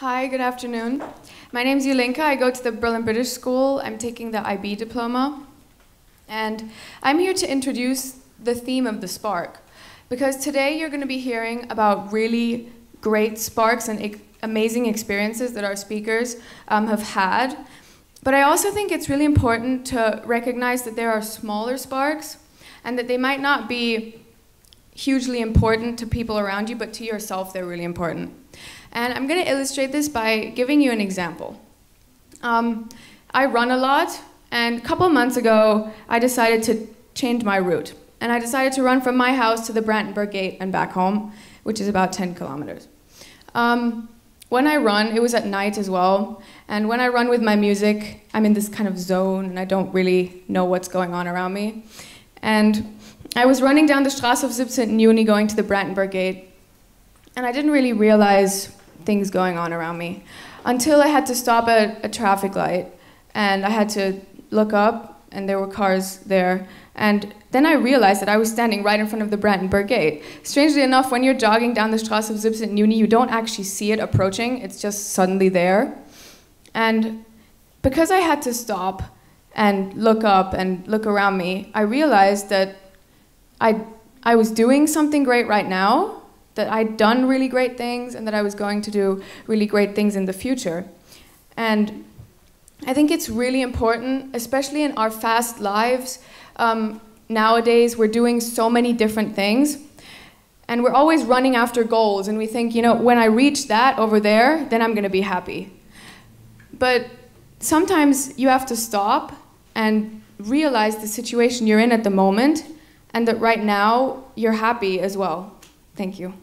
Hi, good afternoon. My name's Yulinka. I go to the Berlin British School. I'm taking the IB diploma. And I'm here to introduce the theme of the spark. Because today you're going to be hearing about really great sparks and ex amazing experiences that our speakers um, have had. But I also think it's really important to recognize that there are smaller sparks and that they might not be hugely important to people around you, but to yourself, they're really important. And I'm going to illustrate this by giving you an example. Um, I run a lot, and a couple months ago, I decided to change my route. And I decided to run from my house to the Brandenburg Gate and back home, which is about 10 kilometers. Um, when I run, it was at night as well. And when I run with my music, I'm in this kind of zone and I don't really know what's going on around me. And I was running down the Strasse of 17. Juni going to the Brandenburg Gate, and I didn't really realize things going on around me until I had to stop at a traffic light and I had to look up, and there were cars there. And then I realized that I was standing right in front of the Brandenburg Gate. Strangely enough, when you're jogging down the Strasse of 17. Juni, you don't actually see it approaching, it's just suddenly there. And because I had to stop and look up and look around me, I realized that I, I was doing something great right now, that I'd done really great things, and that I was going to do really great things in the future. And I think it's really important, especially in our fast lives. Um, nowadays, we're doing so many different things. And we're always running after goals, and we think, you know, when I reach that over there, then I'm gonna be happy. But sometimes you have to stop and realize the situation you're in at the moment and that right now you're happy as well. Thank you.